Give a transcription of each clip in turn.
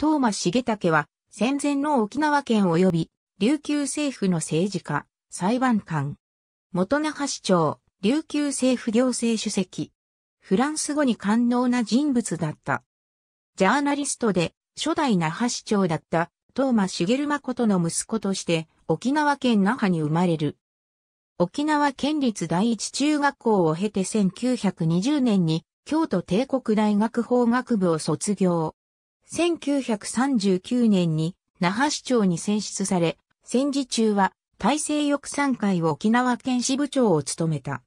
トーマ重武は戦前の沖縄県及び琉球政府の政治家、裁判官。元那覇市長、琉球政府行政主席。フランス語に官能な人物だった。ジャーナリストで初代那覇市長だったトーマ茂誠の息子として沖縄県那覇に生まれる。沖縄県立第一中学校を経て1920年に京都帝国大学法学部を卒業。1939年に那覇市長に選出され、戦時中は大西翼山会沖縄県支部長を務めた。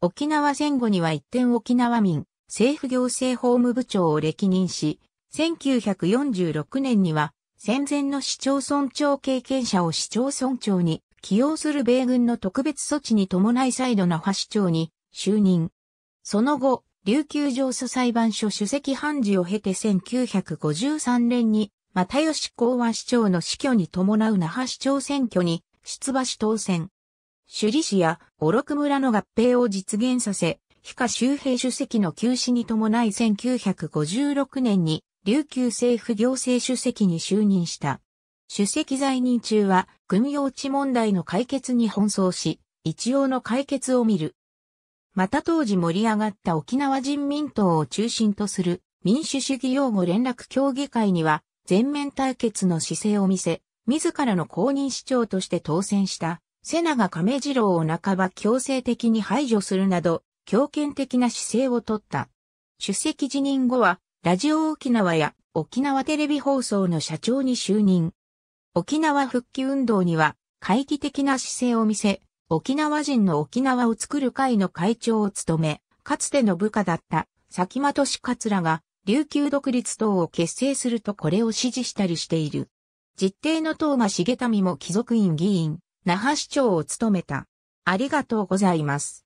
沖縄戦後には一点沖縄民、政府行政法務部長を歴任し、1946年には戦前の市町村長経験者を市町村長に起用する米軍の特別措置に伴い再度那覇市長に就任。その後、琉球上訴裁判所主席判事を経て1953年に、又吉公和市長の死去に伴う那覇市長選挙に出馬し当選。首里市や小禄村の合併を実現させ、非下周平主席の休止に伴い1956年に琉球政府行政主席に就任した。主席在任中は軍用地問題の解決に奔走し、一応の解決を見るまた当時盛り上がった沖縄人民党を中心とする民主主義擁護連絡協議会には全面対決の姿勢を見せ、自らの公認市長として当選した瀬長亀次郎を半ば強制的に排除するなど、強権的な姿勢をとった。出席辞任後は、ラジオ沖縄や沖縄テレビ放送の社長に就任。沖縄復帰運動には、懐疑的な姿勢を見せ、沖縄人の沖縄を作る会の会長を務め、かつての部下だった、崎間利桂が、琉球独立党を結成するとこれを支持したりしている。実弟の當間重民も貴族院議員、那覇市長を務めた。ありがとうございます。